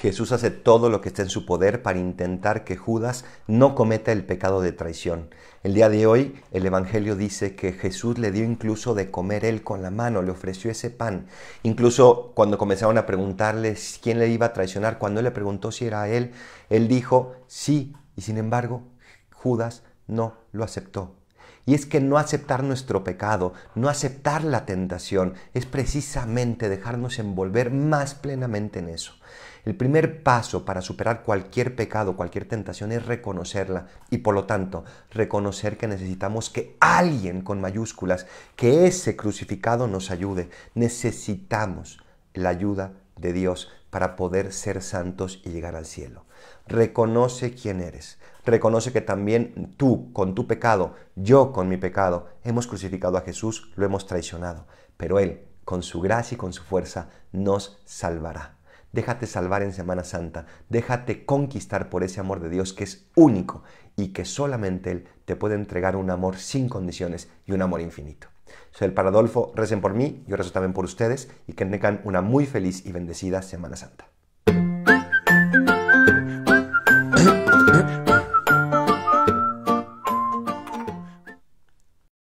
Jesús hace todo lo que está en su poder para intentar que Judas no cometa el pecado de traición. El día de hoy el Evangelio dice que Jesús le dio incluso de comer él con la mano, le ofreció ese pan. Incluso cuando comenzaron a preguntarle quién le iba a traicionar, cuando él le preguntó si era él, él dijo sí, y sin embargo Judas no lo aceptó. Y es que no aceptar nuestro pecado, no aceptar la tentación, es precisamente dejarnos envolver más plenamente en eso. El primer paso para superar cualquier pecado, cualquier tentación es reconocerla y por lo tanto reconocer que necesitamos que alguien con mayúsculas, que ese crucificado nos ayude. Necesitamos la ayuda de Dios para poder ser santos y llegar al cielo. Reconoce quién eres. Reconoce que también tú, con tu pecado, yo con mi pecado, hemos crucificado a Jesús, lo hemos traicionado, pero Él, con su gracia y con su fuerza, nos salvará déjate salvar en Semana Santa, déjate conquistar por ese amor de Dios que es único y que solamente Él te puede entregar un amor sin condiciones y un amor infinito. Soy el Paradolfo, recen por mí, yo rezo también por ustedes y que tengan una muy feliz y bendecida Semana Santa.